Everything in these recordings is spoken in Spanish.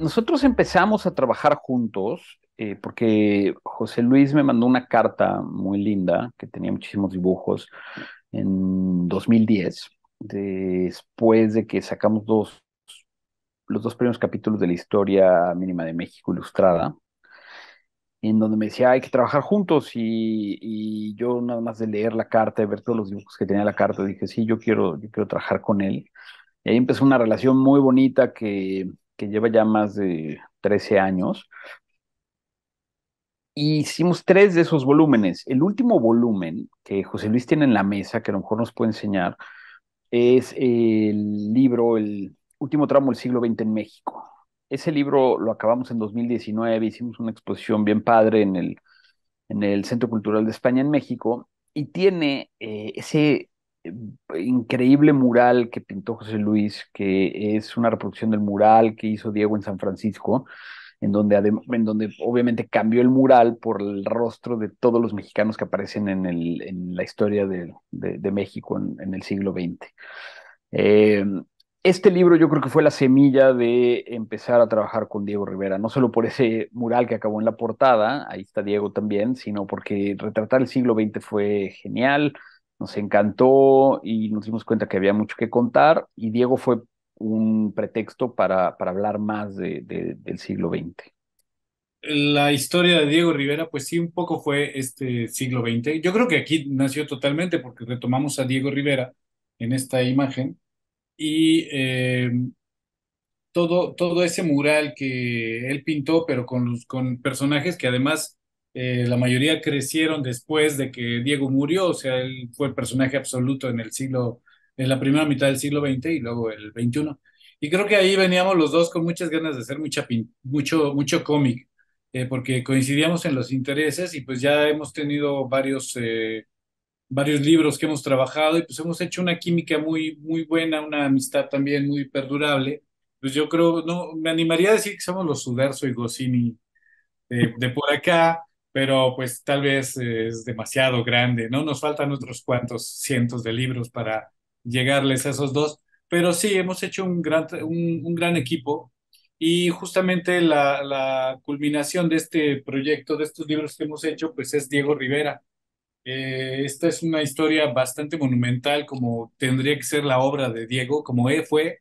nosotros empezamos a trabajar juntos eh, porque José Luis me mandó una carta muy linda que tenía muchísimos dibujos en 2010, después de que sacamos los dos primeros capítulos de la historia mínima de México ilustrada, en donde me decía, hay que trabajar juntos y, yo nada más de leer la carta, de ver todos los dibujos que tenía la carta, dije, sí, yo quiero, yo quiero trabajar con él. Y ahí empezó una relación muy bonita que que lleva ya más de 13 años. hicimos tres de esos volúmenes. El último volumen que José Luis tiene en la mesa, que a lo mejor nos puede enseñar, es el libro El último tramo del siglo XX en México. Ese libro lo acabamos en 2019, hicimos una exposición bien padre en el, en el Centro Cultural de España en México y tiene eh, ese increíble mural que pintó José Luis, que es una reproducción del mural que hizo Diego en San Francisco, en donde, obviamente cambió el mural por el rostro de todos los mexicanos que aparecen en, la historia de, México en, el siglo XX. Eh, este libro yo creo que fue la semilla de empezar a trabajar con Diego Rivera, no solo por ese mural que acabó en la portada, ahí está Diego también, sino porque retratar el siglo XX fue genial, nos encantó y nos dimos cuenta que había mucho que contar y Diego fue un pretexto para, para hablar más de, del siglo XX. La historia de Diego Rivera, pues sí, un poco fue este siglo XX. Yo creo que aquí nació totalmente porque retomamos a Diego Rivera en esta imagen y eh, todo, todo ese mural que él pintó, pero con, con personajes que además eh, la mayoría crecieron después de que Diego murió, o sea, él fue el personaje absoluto en el siglo, en la primera mitad del siglo XX y luego el XXI. Y creo que ahí veníamos los dos con muchas ganas de hacer mucho, mucho cómic, eh, porque coincidíamos en los intereses y pues ya hemos tenido varios, eh, varios libros que hemos trabajado y pues hemos hecho una química muy, muy buena, una amistad también muy perdurable. Pues yo creo, no, me animaría a decir que somos los Suderso y gosini. de por acá, pero pues tal vez es demasiado grande, ¿no? Nos faltan otros cuantos cientos de libros para llegarles a esos dos, pero sí, hemos hecho un gran, un, gran equipo y justamente la, culminación de este proyecto, de estos libros que hemos hecho, pues es Diego Rivera. Eh, esta es una historia bastante monumental, como tendría que ser la obra de Diego, como él e, fue,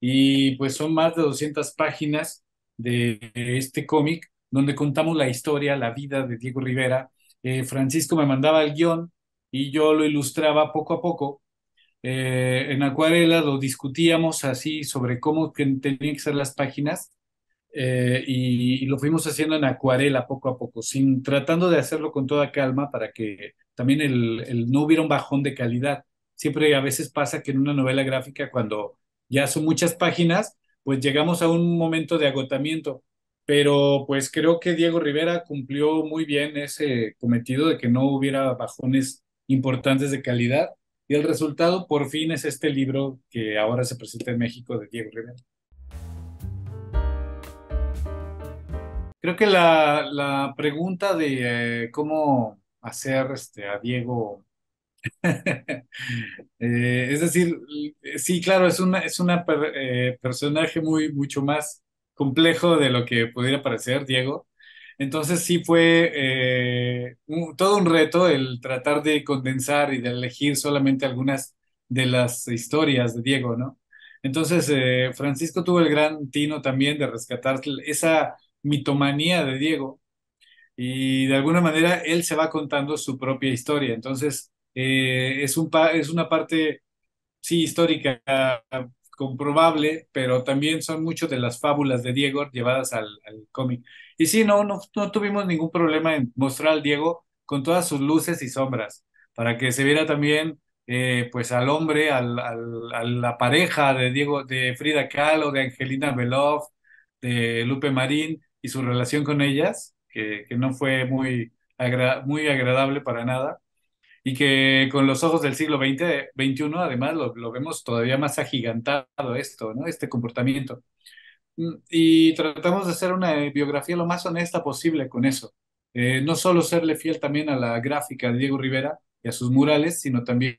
y pues son más de 200 páginas de este cómic donde contamos la historia, la vida de Diego Rivera. Eh, Francisco me mandaba el guión y yo lo ilustraba poco a poco. Eh, en acuarela lo discutíamos así sobre cómo tenían que ser las páginas eh, y, lo fuimos haciendo en acuarela poco a poco, sin tratando de hacerlo con toda calma para que también no hubiera un bajón de calidad. Siempre a veces pasa que en una novela gráfica cuando ya son muchas páginas, pues llegamos a un momento de agotamiento pero pues creo que Diego Rivera cumplió muy bien ese cometido de que no hubiera bajones importantes de calidad y el resultado por fin es este libro que ahora se presenta en México de Diego Rivera. Creo que la, pregunta de eh, cómo hacer este, a Diego eh, es decir, sí, claro, es una es una eh, personaje muy mucho más complejo de lo que pudiera parecer, Diego. Entonces sí fue eh, todo un reto el tratar de condensar y de elegir solamente algunas de las historias de Diego, ¿no? Entonces eh, Francisco tuvo el gran tino también de rescatar esa mitomanía de Diego y de alguna manera él se va contando su propia historia. Entonces eh, es, un es una parte, sí, histórica comprobable, pero también son muchas de las fábulas de Diego llevadas al, cómic. Y sí, no, no, tuvimos ningún problema en mostrar al Diego con todas sus luces y sombras, para que se viera también eh, pues al hombre, al, a la pareja de Diego, de Frida Kahlo, de Angelina Belov, de Lupe Marín y su relación con ellas, que, que no fue muy, muy agradable para nada y que con los ojos del siglo XX, XXI, además, lo, vemos todavía más agigantado esto, ¿no? Este comportamiento. Mm, y tratamos de hacer una biografía lo más honesta posible con eso. Eh, no solo serle fiel también a la gráfica de Diego Rivera y a sus murales, sino también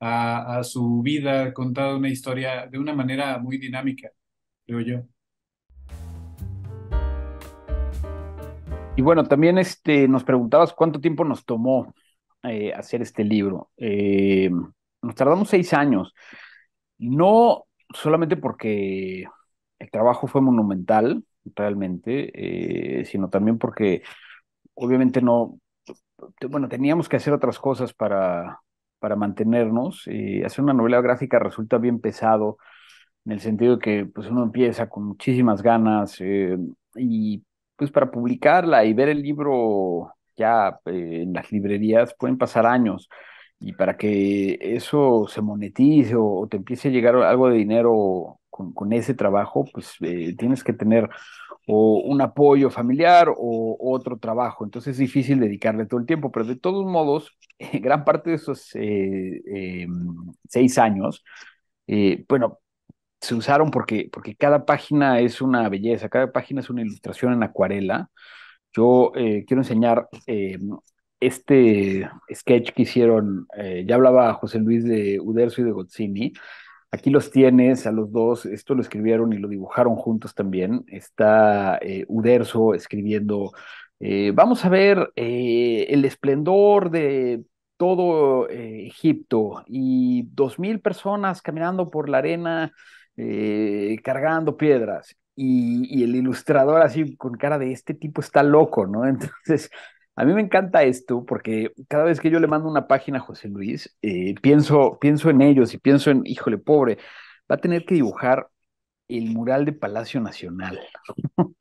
a, su vida, contada una historia de una manera muy dinámica, creo yo. Y bueno, también este, nos preguntabas cuánto tiempo nos tomó eh, hacer este libro. Eh, nos tardamos seis años, no solamente porque el trabajo fue monumental, realmente, eh, sino también porque obviamente no, bueno, teníamos que hacer otras cosas para, para mantenernos. hacer una novela gráfica resulta bien pesado, en el sentido de que pues, uno empieza con muchísimas ganas y pues para publicarla y ver el libro ya eh, en las librerías pueden pasar años y para que eso se monetice o, te empiece a llegar algo de dinero con, con ese trabajo, pues eh, tienes que tener o un apoyo familiar o otro trabajo. Entonces es difícil dedicarle todo el tiempo, pero de todos modos, gran parte de esos eh, em, seis años, bueno, se usaron porque, porque cada página es una belleza, cada página es una ilustración en acuarela. Yo eh, quiero enseñar eh, este sketch que hicieron, eh, ya hablaba José Luis de Uderzo y de Gozzini, aquí los tienes a los dos, esto lo escribieron y lo dibujaron juntos también, está Uderzo escribiendo, vamos a ver el esplendor de todo Egipto y dos mil personas caminando por la arena cargando piedras y, el ilustrador así con cara de este tipo está loco, ¿no? Entonces, a mí me encanta esto porque cada vez que yo le mando una página a José Luis, eh, pienso, pienso en ellos y pienso en, híjole, pobre, va a tener que dibujar el mural de Palacio Nacional.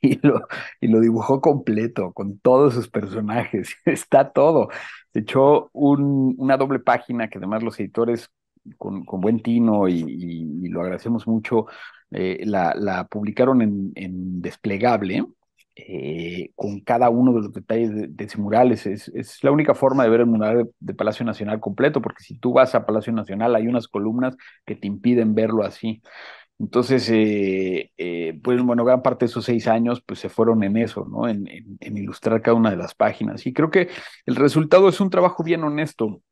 y, lo, y, lo, dibujó completo, con todos sus personajes. Está todo. Se echó una doble página que además los editores con, buen tino y, lo agradecemos mucho. Eh, la, publicaron en, desplegable. Eh, con cada uno de los detalles de, ese mural. Es, la única forma de ver el mural de, Palacio Nacional completo, porque si tú vas a Palacio Nacional hay unas columnas que te impiden verlo así. Entonces, eh, pues bueno, gran parte de esos seis años pues se fueron en eso, ¿no? en ilustrar cada una de las páginas. Y creo que el resultado es un trabajo bien honesto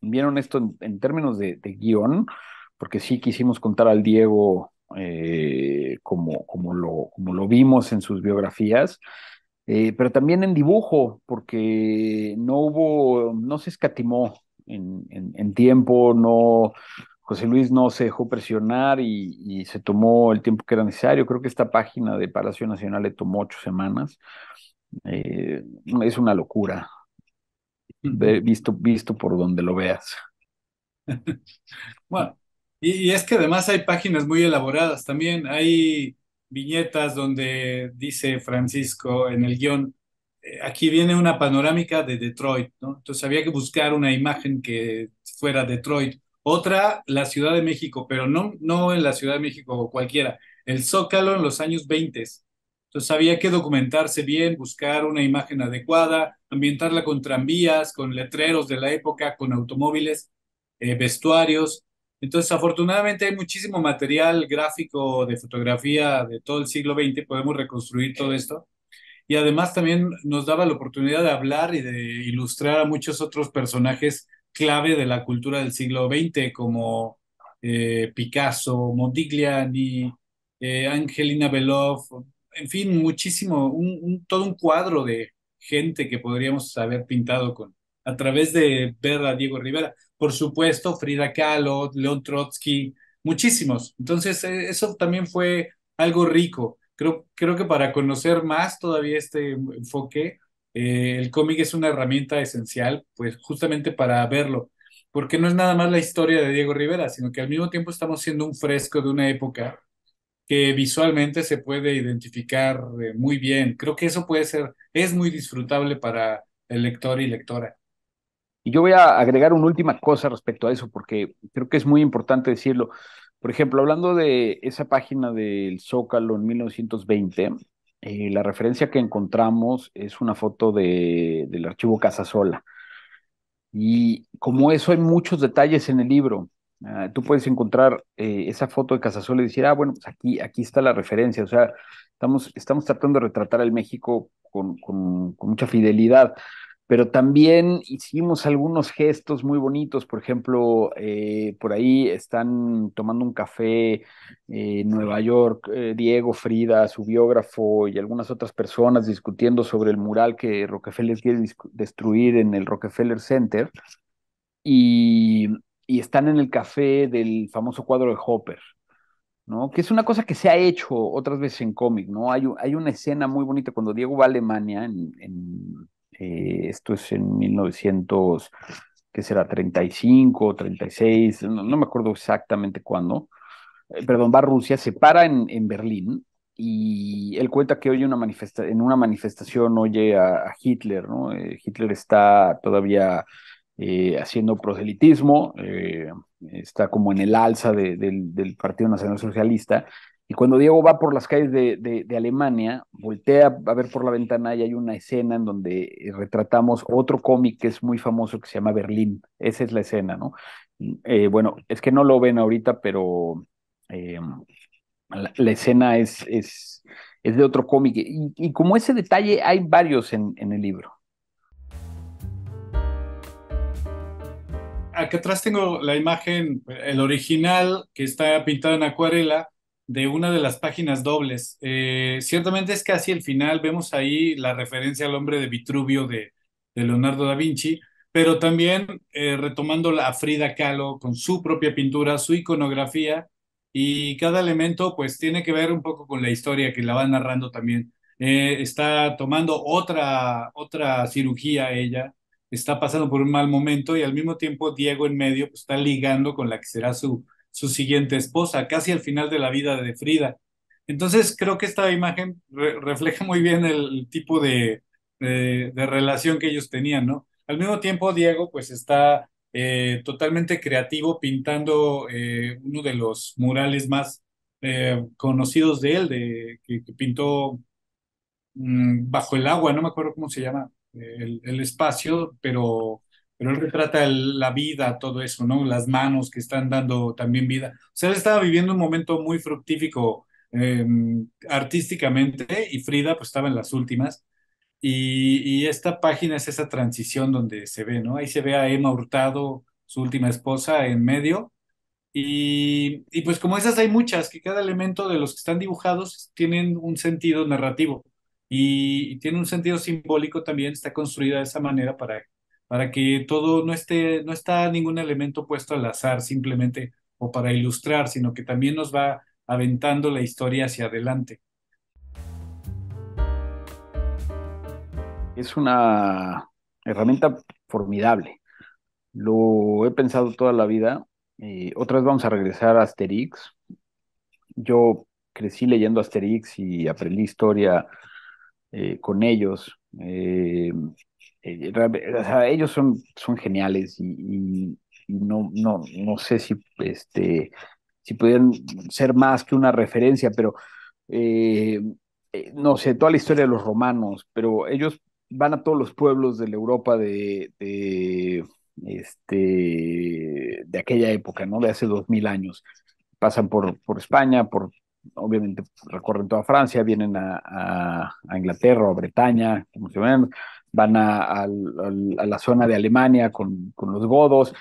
vieron esto en, términos de, guión, porque sí quisimos contar al Diego eh, como, como, lo, como lo vimos en sus biografías, eh, pero también en dibujo, porque no hubo, no se escatimó en, tiempo, no, José Luis no se dejó presionar y, se tomó el tiempo que era necesario. Creo que esta página de Palacio Nacional le tomó ocho semanas. Eh, es una locura visto, visto por donde lo veas. Bueno, y, es que además hay páginas muy elaboradas también. Hay viñetas donde dice Francisco en el guión, eh, aquí viene una panorámica de Detroit, ¿no? Entonces había que buscar una imagen que fuera Detroit. Otra, la Ciudad de México, pero no, no en la Ciudad de México o cualquiera, el Zócalo en los años 20. Entonces había que documentarse bien, buscar una imagen adecuada, ambientarla con tranvías, con letreros de la época, con automóviles, eh, vestuarios. Entonces, afortunadamente hay muchísimo material gráfico de fotografía de todo el siglo XX, podemos reconstruir todo esto. Y además también nos daba la oportunidad de hablar y de ilustrar a muchos otros personajes clave de la cultura del siglo XX, como eh, Picasso, Modigliani, eh, Angelina Belov, en fin, muchísimo, un, todo un cuadro de gente que podríamos haber pintado con a través de ver a Diego Rivera. Por supuesto, Frida Kahlo, León Trotsky, muchísimos. Entonces, eh, eso también fue algo rico. Creo, creo que para conocer más todavía este enfoque, eh, el cómic es una herramienta esencial, pues justamente para verlo, porque no es nada más la historia de Diego Rivera, sino que al mismo tiempo estamos siendo un fresco de una época que visualmente se puede identificar eh, muy bien. Creo que eso puede ser, es muy disfrutable para el lector y lectora. Y yo voy a agregar una última cosa respecto a eso, porque creo que es muy importante decirlo. Por ejemplo, hablando de esa página del Zócalo en 1920, eh, la referencia que encontramos es una foto de, del archivo Casasola. Y como eso hay muchos detalles en el libro, Ah, tú puedes encontrar eh, esa foto de Casasola y decir, ah, bueno, pues aquí, aquí está la referencia. O sea, estamos, estamos tratando de retratar al México con, con, mucha fidelidad, pero también hicimos algunos gestos muy bonitos. Por ejemplo, eh, por ahí están tomando un café en Nueva York, eh, Diego Frida, su biógrafo y algunas otras personas discutiendo sobre el mural que Rockefeller quiere destruir en el Rockefeller Center. Y y están en el café del famoso cuadro de Hopper, ¿no? Que es una cosa que se ha hecho otras veces en cómic, ¿no? Hay, hay una escena muy bonita cuando Diego va a Alemania, en, en eh, esto es en 1900, que será 35, 36, no, me acuerdo exactamente cuándo, eh, perdón, va a Rusia, se para en, en Berlín y él cuenta que oye una en una manifestación oye a, Hitler, ¿no? Eh, Hitler está todavía eh, haciendo proselitismo, eh, está como en el alza del Partido Nacional Socialista. Y cuando Diego va por las calles de, Alemania, voltea a ver por la ventana y hay una escena en donde eh, retratamos otro cómic que es muy famoso que se llama Berlín. Esa es la escena, ¿no? bueno, es que no lo ven ahorita, pero la, escena es, es, es de otro cómic. Y, como ese detalle hay varios en el libro. Acá atrás tengo la imagen, el original, que está pintado en acuarela, de una de las páginas dobles. Eh, ciertamente es casi el final, vemos ahí la referencia al hombre de Vitruvio de, Leonardo da Vinci, pero también eh, retomando a Frida Kahlo con su propia pintura, su iconografía, y cada elemento pues tiene que ver un poco con la historia que la va narrando también. Eh, está tomando otra, otra cirugía ella, está pasando por un mal momento y al mismo tiempo Diego en medio pues, está ligando con la que será su, su siguiente esposa, casi al final de la vida de Frida. Entonces creo que esta imagen refleja muy bien el tipo de, relación que ellos tenían, ¿no? Al mismo tiempo Diego pues está eh, totalmente creativo pintando eh, uno de los murales más eh, conocidos de él, de, que, pintó mm, bajo el agua, no me acuerdo cómo se llama el, espacio, pero, pero él retrata la vida, todo eso, ¿no? Las manos que están dando también vida. O sea, él estaba viviendo un momento muy fructífico em, artísticamente y Frida pues estaba en las últimas. Y, esta página es esa transición donde se ve, ¿no? Ahí se ve a Emma Hurtado, su última esposa, en medio. Y, y pues como esas hay muchas, que cada elemento de los que están dibujados tienen un sentido narrativo y, tiene un sentido simbólico también, está construida de esa manera para, para que todo no esté, no está ningún elemento puesto al azar simplemente o para ilustrar, sino que también nos va aventando la historia hacia adelante. Es una herramienta formidable. Lo he pensado toda la vida. otra vez vamos a regresar a Asterix. Yo crecí leyendo Asterix y aprendí historia eh, con ellos. Eh, eh, ellos son, son geniales y, no, no, no sé si, este, si pudieran ser más que una referencia, pero no sé, toda la historia de los romanos, pero ellos van a todos los pueblos de la Europa de, este, de aquella época, ¿no? De hace dos mil años. Pasan por, por España, por obviamente recorren toda Francia, vienen a, a, Inglaterra, a Bretaña, como se van a, la zona de Alemania con, con, los godos,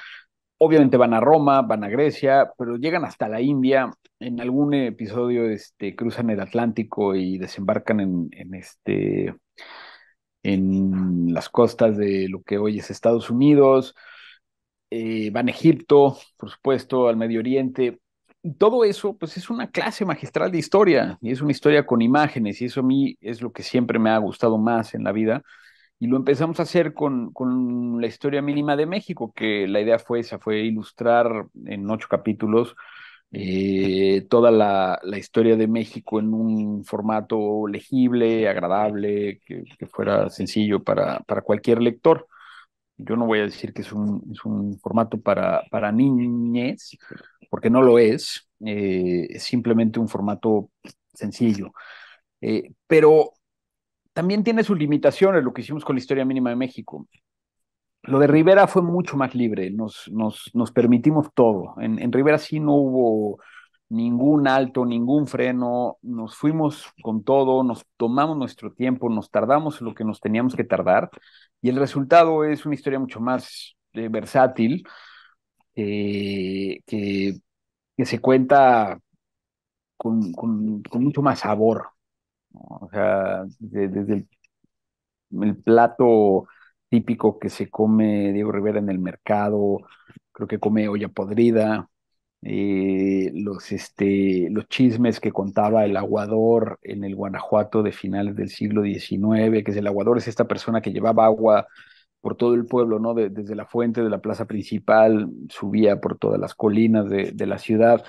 obviamente van a Roma, van a Grecia, pero llegan hasta la India, en algún episodio este, cruzan el Atlántico y desembarcan en, en este, en las costas de lo que hoy es Estados Unidos, eh, van a Egipto, por supuesto, al Medio Oriente, todo eso, pues es una clase magistral de historia y es una historia con imágenes y eso a mí es lo que siempre me ha gustado más en la vida. Y lo empezamos a hacer con, la historia mínima de México, que la idea fue esa, fue ilustrar en ocho capítulos eh, toda la, historia de México en un formato legible, agradable, que, fuera sencillo para cualquier lector yo no voy a decir que es un, es un formato para, para niñez, porque no lo es, eh, es simplemente un formato sencillo. Eh, pero también tiene sus limitaciones, lo que hicimos con la historia mínima de México. Lo de Rivera fue mucho más libre, nos, nos, nos permitimos todo. En, en Rivera sí no hubo ningún alto, ningún freno, nos fuimos con todo, nos tomamos nuestro tiempo, nos tardamos lo que nos teníamos que tardar y el resultado es una historia mucho más eh, versátil eh, que, que, se cuenta con, mucho más sabor. O sea, desde el plato típico que se come Diego Rivera en el mercado, creo que come olla podrida, eh, los, este, los chismes que contaba el aguador en el Guanajuato de finales del siglo XIX, que es el aguador, es esta persona que llevaba agua por todo el pueblo, ¿no? desde la fuente de la plaza principal, subía por todas las colinas de, la ciudad,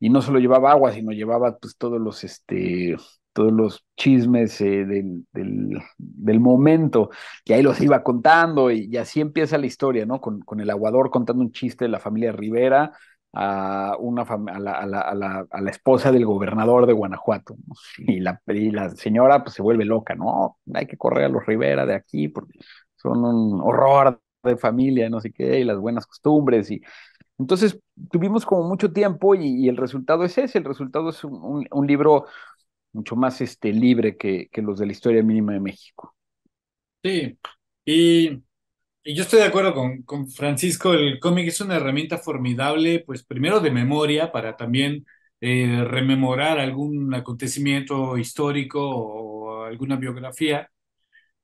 y no solo llevaba agua, sino llevaba pues todos los, este, todos los chismes eh, del, del, del, momento, y ahí los iba contando, y, así empieza la historia, ¿no? Con, con el aguador contando un chiste de la familia Rivera, a, una a, la, a, la, esposa del gobernador de Guanajuato. Y, la, la señora pues, se vuelve loca, ¿no? Hay que correr a los Rivera de aquí porque son un horror de familia, no sé qué, y las buenas costumbres. Y... Entonces tuvimos como mucho tiempo y, y el resultado es ese, el resultado es un, un libro mucho más este, libre que, que los de la historia mínima de México. Sí, y y yo estoy de acuerdo con, con Francisco, el cómic es una herramienta formidable, pues primero de memoria, para también eh, rememorar algún acontecimiento histórico o alguna biografía.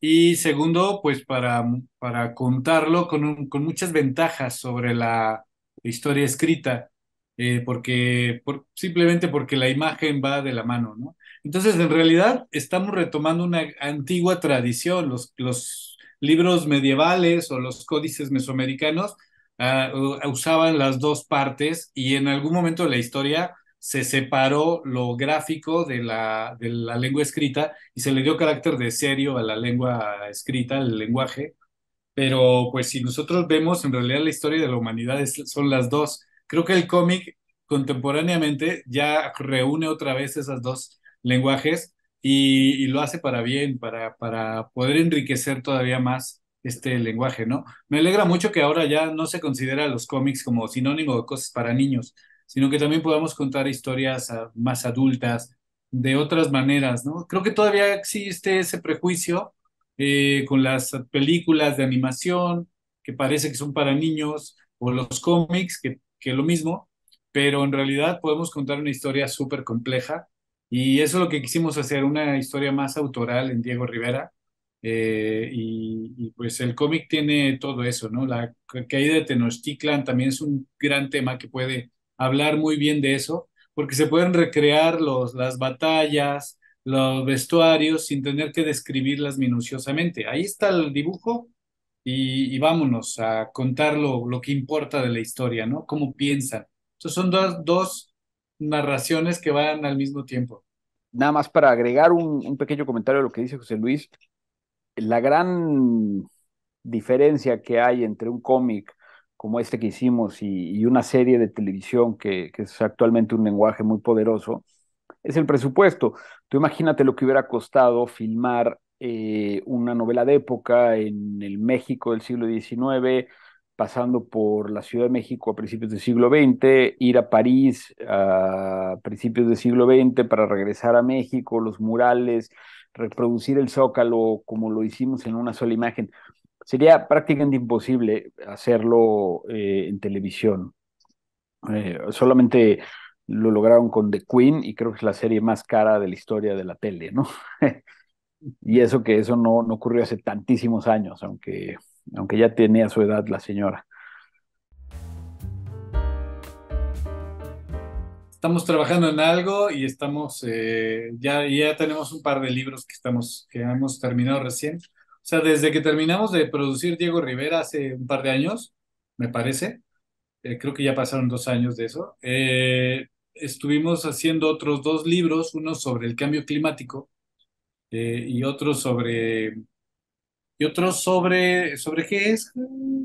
Y segundo, pues para, para contarlo con, con muchas ventajas sobre la historia escrita, eh, porque simplemente porque la imagen va de la mano, ¿no? Entonces, en realidad, estamos retomando una antigua tradición. Los, los libros medievales o los códices mesoamericanos ah, usaban las dos partes y en algún momento de la historia se separó lo gráfico de la, de la lengua escrita y se le dio carácter de serio a la lengua escrita, al lenguaje. Pero pues si nosotros vemos en realidad la historia de la humanidad son las dos. Creo que el cómic contemporáneamente ya reúne otra vez esos dos lenguajes y, lo hace para bien, para, para poder enriquecer todavía más este lenguaje, ¿no? Me alegra mucho que ahora ya no se considera los cómics como sinónimo de cosas para niños, sino que también podamos contar historias ah, más adultas de otras maneras, ¿no? Creo que todavía existe ese prejuicio eh, con las películas de animación que parece que son para niños o los cómics que, que lo mismo, pero en realidad podemos contar una historia súper compleja y eso es lo que quisimos hacer, una historia más autoral en Diego Rivera. Eh, y, pues el cómic tiene todo eso, ¿no? La caída de Tenochtitlan también es un gran tema que puede hablar muy bien de eso, porque se pueden recrear los, las batallas, los vestuarios, sin tener que describirlas minuciosamente. Ahí está el dibujo y, vámonos a contar lo, que importa de la historia, ¿no? Cómo piensan. Entonces son dos, dos narraciones que van al mismo tiempo. Nada más para agregar un, pequeño comentario a lo que dice José Luis, la gran diferencia que hay entre un cómic como este que hicimos y, una serie de televisión que, es actualmente un lenguaje muy poderoso, es el presupuesto. Tú imagínate lo que hubiera costado filmar eh, una novela de época en el México del siglo XIX, pasando por la Ciudad de México a principios del siglo XX, ir a París a principios del siglo XX para regresar a México, los murales, reproducir el zócalo como lo hicimos en una sola imagen. Sería prácticamente imposible hacerlo eh, en televisión. Eh, solamente lo lograron con The Queen y creo que es la serie más cara de la historia de la tele, ¿no? y eso que eso no, no ocurrió hace tantísimos años, aunque aunque ya tenía su edad la señora. Estamos trabajando en algo y estamos, eh, ya, ya tenemos un par de libros que, estamos, que hemos terminado recién. O sea, desde que terminamos de producir Diego Rivera hace un par de años, me parece, eh, creo que ya pasaron dos años de eso, eh, estuvimos haciendo otros dos libros, uno sobre el cambio climático y otro sobre y otro sobre, ¿sobre qué es? Entonces,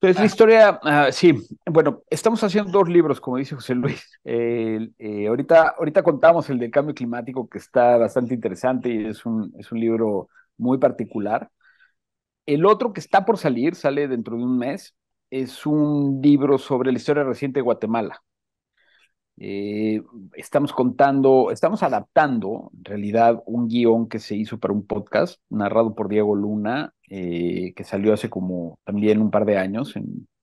pues, la ah. historia, ah, sí, bueno, estamos haciendo dos libros, como dice José Luis. Eh, ahorita, ahorita contamos el de cambio climático, que está bastante interesante y es un, es un libro muy particular. El otro que está por salir, sale dentro de un mes, es un libro sobre la historia reciente de Guatemala. Eh, estamos contando, estamos adaptando en realidad un guión que se hizo para un podcast narrado por Diego Luna, eh, que salió hace como también un par de años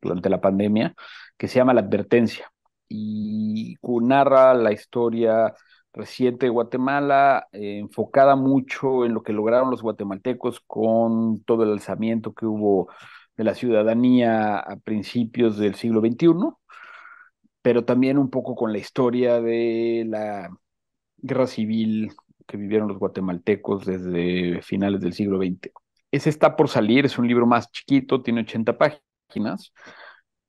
durante la pandemia, que se llama La Advertencia y narra la historia reciente de Guatemala, eh, enfocada mucho en lo que lograron los guatemaltecos con todo el alzamiento que hubo de la ciudadanía a principios del siglo XXI pero también un poco con la historia de la guerra civil que vivieron los guatemaltecos desde finales del siglo XX. Ese está por salir, es un libro más chiquito, tiene 80 páginas.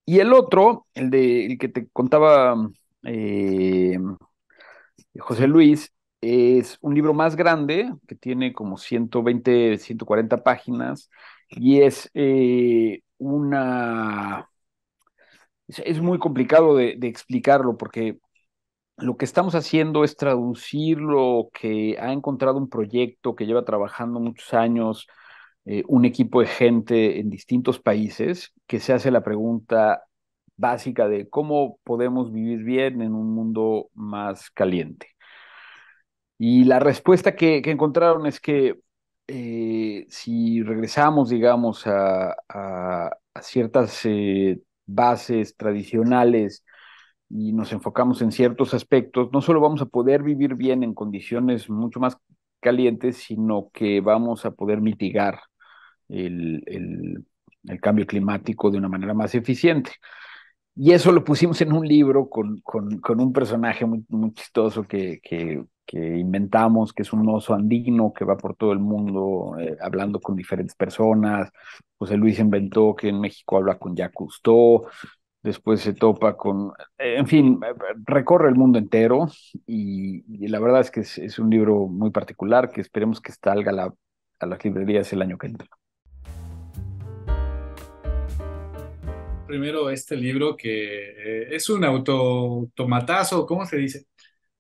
Y el otro, el, de, que te contaba eh, José Luis, es un libro más grande que tiene como 120, 140 páginas y es eh, una es, muy complicado de, explicarlo porque lo que estamos haciendo es traducir lo que ha encontrado un proyecto que lleva trabajando muchos años, eh, un equipo de gente en distintos países, que se hace la pregunta básica de cómo podemos vivir bien en un mundo más caliente. Y la respuesta que, encontraron es que eh, si regresamos, digamos, a, ciertas eh, bases tradicionales y nos enfocamos en ciertos aspectos, no solo vamos a poder vivir bien en condiciones mucho más calientes, sino que vamos a poder mitigar el, el cambio climático de una manera más eficiente. Y eso lo pusimos en un libro con, con, un personaje muy, muy chistoso que, que, inventamos, que es un oso andino que va por todo el mundo eh, hablando con diferentes personas. José Luis inventó que en México habla con Jacques después se topa con, eh, en fin, eh, recorre el mundo entero y, la verdad es que es, un libro muy particular que esperemos que salga a las librerías el año que entra. primero este libro que eh, es un automatazo, ¿cómo se dice?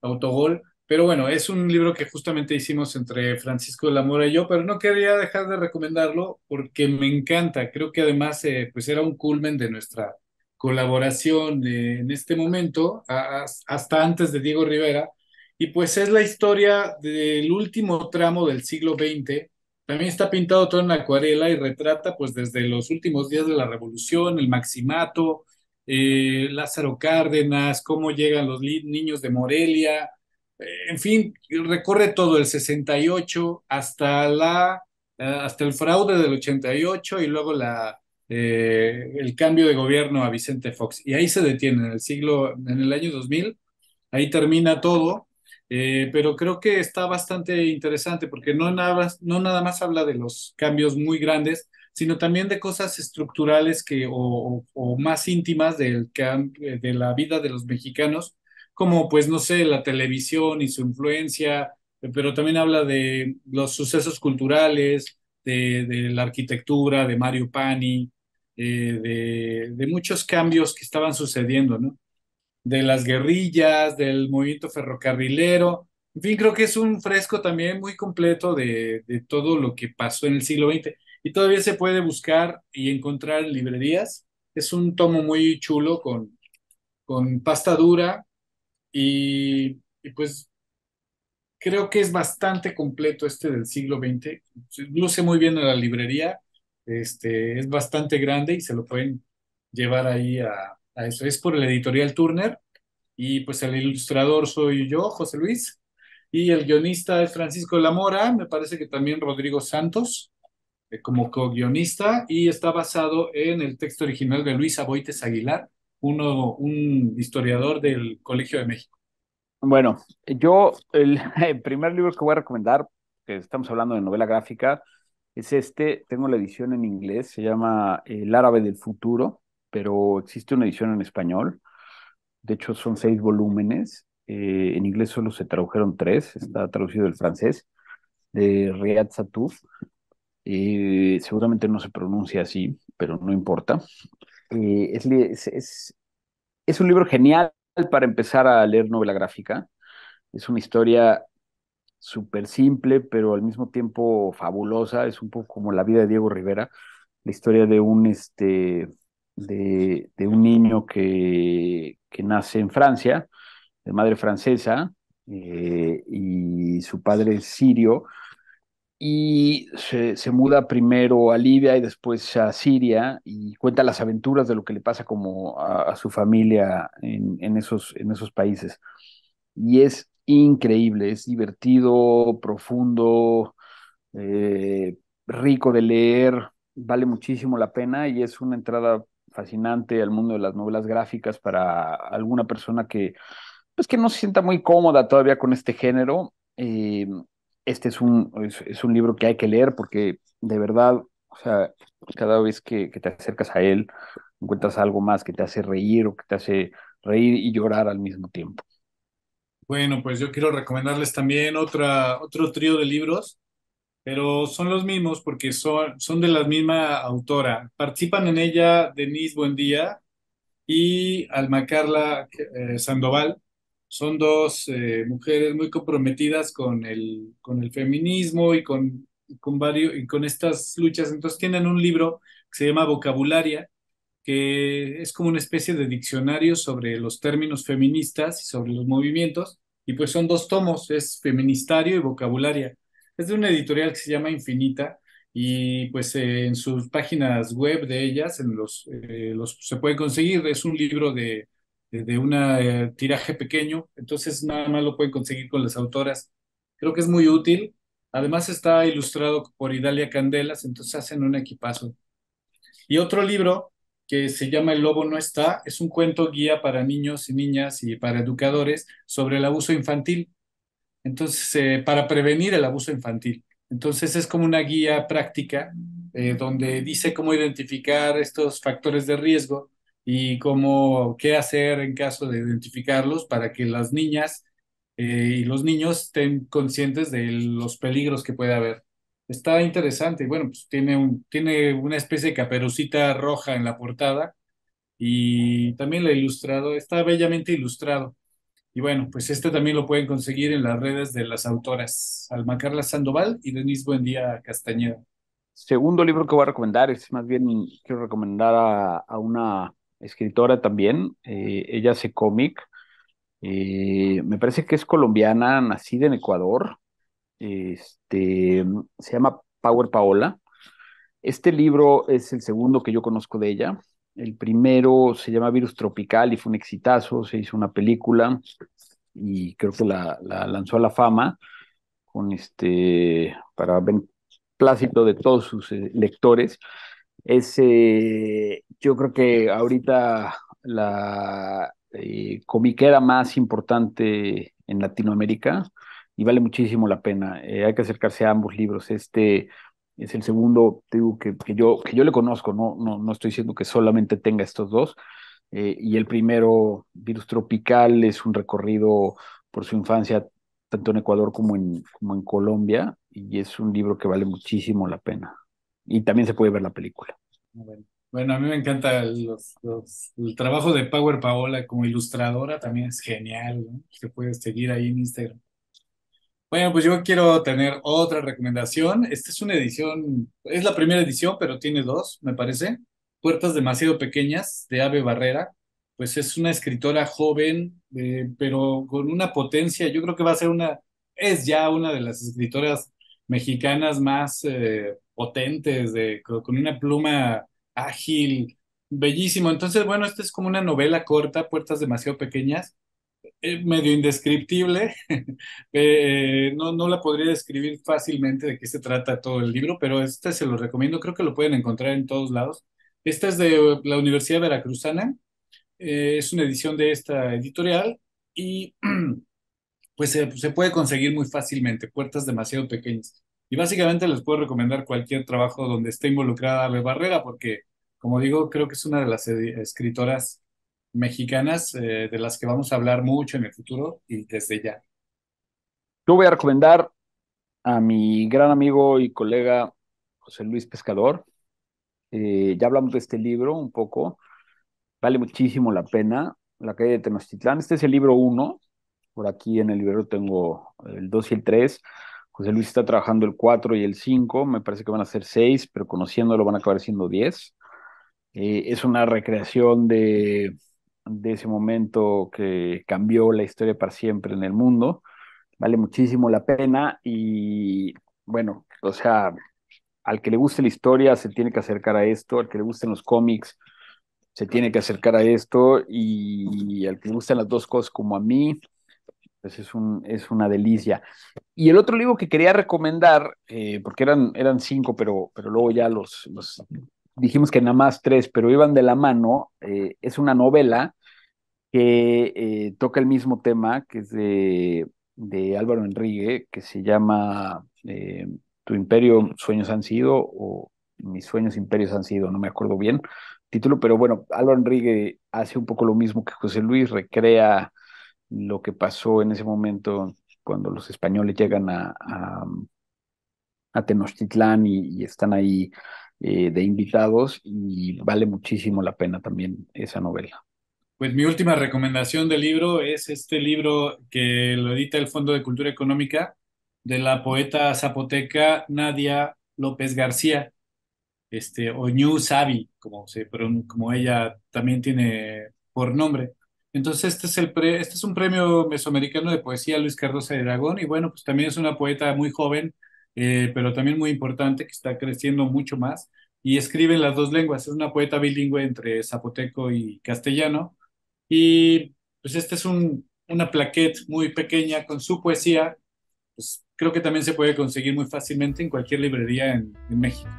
Autogol. Pero bueno, es un libro que justamente hicimos entre Francisco de la Mora y yo, pero no quería dejar de recomendarlo porque me encanta. Creo que además eh, pues era un culmen de nuestra colaboración eh, en este momento, hasta antes de Diego Rivera. Y pues es la historia del último tramo del siglo XX también está pintado todo en acuarela y retrata pues desde los últimos días de la revolución, el maximato, eh, Lázaro Cárdenas, cómo llegan los niños de Morelia, eh, en fin, recorre todo el 68 hasta la eh, hasta el fraude del 88 y luego la el cambio de gobierno a Vicente Fox. Y ahí se detiene en el siglo, en el año 2000, ahí termina todo eh, pero creo que está bastante interesante porque no nada, más habla de los cambios muy grandes, sino también de cosas estructurales que, o, más íntimas del, eh, de la vida de los mexicanos, como pues no sé, la televisión y su influencia, eh, pero también habla de los sucesos culturales, de, la arquitectura, de Mario Pani, de muchos cambios que estaban sucediendo, ¿no? de las guerrillas, del movimiento ferrocarrilero. En fin, creo que es un fresco también muy completo de, todo lo que pasó en el siglo XX y todavía se puede buscar y encontrar en librerías. Es un tomo muy chulo con, con pasta dura y, pues creo que es bastante completo este del siglo XX. sé muy bien en la librería, este, es bastante grande y se lo pueden llevar ahí a, Ah, eso es por la editorial Turner. Y pues el ilustrador soy yo, José Luis. Y el guionista es Francisco Lamora, me parece que también Rodrigo Santos, eh, como co-guionista. Y está basado en el texto original de Luis Aboites Aguilar, uno, un historiador del Colegio de México. Bueno, yo el primer libro que voy a recomendar, que estamos hablando de novela gráfica, es este, tengo la edición en inglés, se llama eh, El árabe del futuro, pero existe una edición en español. De hecho, son seis volúmenes. Eh, en inglés solo se tradujeron tres, está traducido el francés, de Riyad Satouf. Eh, seguramente no se pronuncia así, pero no importa. Eh, es, es, es un libro genial para empezar a leer novela gráfica. Es una historia súper simple, pero al mismo tiempo fabulosa. Es un poco como la vida de Diego Rivera, la historia de un, este, de, un niño que, que, nace en Francia, de madre francesa, eh, y su padre es sirio, y se, muda primero a Libia y después a Siria y cuenta las aventuras de lo que le pasa como a, su familia en, en, esos, en esos países. Y es increíble, es divertido, profundo, eh, rico de leer, vale muchísimo la pena y es una entrada fascinante al mundo de las novelas gráficas para alguna persona que, pues, que no se sienta muy cómoda todavía con este género. Eh, este es un, es, un libro que hay que leer porque de verdad, o sea, cada vez que, que, te acercas a él, encuentras algo más que te hace reír o que te hace reír y llorar al mismo tiempo. Bueno, pues yo quiero recomendarles también otra, otro trío de libros pero son los mismos porque son, son de la misma autora. Participan en ella Denise Buendía y Alma Carla eh, Sandoval. Son dos eh, mujeres muy comprometidas con el, con el feminismo y con, con, varios, y con estas luchas. Entonces tienen un libro que se llama Vocabularia, que es como una especie de diccionario sobre los términos feministas y sobre los movimientos. Y pues son dos tomos, es feministario y vocabularia. Es de una editorial que se llama Infinita y pues eh, en sus páginas web de ellas en eh, los, se puede conseguir. Es un libro de, de, de un eh, tiraje pequeño, entonces nada más lo pueden conseguir con las autoras. Creo que es muy útil. Además está ilustrado por Idalia Candelas, entonces hacen un equipazo. Y otro libro que se llama El Lobo No Está, es un cuento guía para niños y niñas y para educadores sobre el abuso infantil. Entonces, eh, para prevenir el abuso infantil. Entonces, es como una guía práctica eh, donde dice cómo identificar estos factores de riesgo y cómo, qué hacer en caso de identificarlos para que las niñas eh, y los niños estén conscientes de los peligros que puede haber. Está interesante. Bueno, pues tiene, tiene una especie de caperucita roja en la portada y también la ilustrado, está bellamente ilustrado. Y bueno, pues este también lo pueden conseguir en las redes de las autoras, Alma Carla Sandoval y Denise Buendía Castañeda. Segundo libro que voy a recomendar es más bien, quiero recomendar a, una escritora también. Eh, ella hace cómic. Eh, me parece que es colombiana, nacida en Ecuador. Este, se llama Power Paola. Este libro es el segundo que yo conozco de ella. El primero se llama Virus Tropical y fue un exitazo, se hizo una película y creo que la, lanzó a la fama con este para ver plácito de todos sus eh, lectores. Ese, yo creo que ahorita la eh, comiquera más importante en Latinoamérica y vale muchísimo la pena. Eh, hay que acercarse a ambos libros. Este es el segundo, que, que, yo, que yo le conozco, no, no, no estoy diciendo que solamente tenga estos dos. Eh, y el primero, Virus Tropical, es un recorrido por su infancia, tanto en Ecuador como en, en Colombia, y es un libro que vale muchísimo la pena. Y también se puede ver la película. Ah, bueno, a mí me encanta los, los, el trabajo de Power Paola como ilustradora, también es genial, ¿no? puedes seguir ahí en Instagram. Bueno, pues yo quiero tener otra recomendación. Esta es una edición, es la primera edición, pero tiene dos, me parece. Puertas demasiado pequeñas de Ave Barrera. Pues es una escritora joven, eh, pero con una potencia. Yo creo que va a ser una, es ya una de las escritoras mexicanas más eh, potentes, de, con una pluma ágil, bellísimo. Entonces, bueno, esta es como una novela corta, Puertas demasiado pequeñas eh, medio indescriptible. Eh, eh, no, no la podría describir fácilmente de qué se trata todo el libro, pero este se lo recomiendo. Creo que lo pueden encontrar en todos lados. Esta es de la Universidad Veracruzana. es una edición de esta editorial y pues se, puede conseguir muy fácilmente, puertas demasiado pequeñas. Y básicamente les puedo recomendar cualquier trabajo donde esté involucrada la Barrera, porque, como digo, creo que es una de las escritoras mexicanas eh, de las que vamos a hablar mucho en el futuro y desde ya. Yo voy a recomendar a mi gran amigo y colega José Luis Pescador. Eh, ya hablamos de este libro un poco. Vale muchísimo la pena. La calle de Tenochtitlán. Este es el libro 1. Por aquí en el libro tengo el 2 y el 3. José Luis está trabajando el 4 y el 5. Me parece que van a ser 6, pero conociéndolo van a acabar siendo 10. Eh, es una recreación de de ese momento que cambió la historia para siempre en el mundo. Vale muchísimo la pena y bueno, o sea, al que le guste la historia se tiene que acercar a esto, al que le gusten los cómics se tiene que acercar a esto y, al que le gusten las dos cosas como a mí, pues es, un, es una delicia. Y el otro libro que quería recomendar, eh, porque eran, eran cinco, pero, pero luego ya los dijimos que nada más tres, pero iban de la mano, eh, es una novela que eh, toca el mismo tema, que es de, de Álvaro Enrique, que se llama eh, Tu imperio, sueños han sido, o Mis sueños, imperios han sido, no me acuerdo bien título, pero bueno, Álvaro Enrique hace un poco lo mismo que José Luis, recrea lo que pasó en ese momento cuando los españoles llegan a, a, Tenochtitlán y están ahí eh, de invitados y vale muchísimo la pena también esa novela. Pues mi última recomendación del libro es este libro que lo edita el Fondo de Cultura Económica de la poeta zapoteca Nadia López García, este, o New Sabi, como, se, como ella también tiene por nombre. Entonces, este es, el pre, este es un premio mesoamericano de poesía Luis Carlos Aragón, y bueno, pues también es una poeta muy joven eh, pero también muy importante, que está creciendo mucho más, y escribe en las dos lenguas. Es una poeta bilingüe entre zapoteco y castellano. Y pues esta es una plaquette muy pequeña con su poesía. Pues, creo que también se puede conseguir muy fácilmente en cualquier librería en México.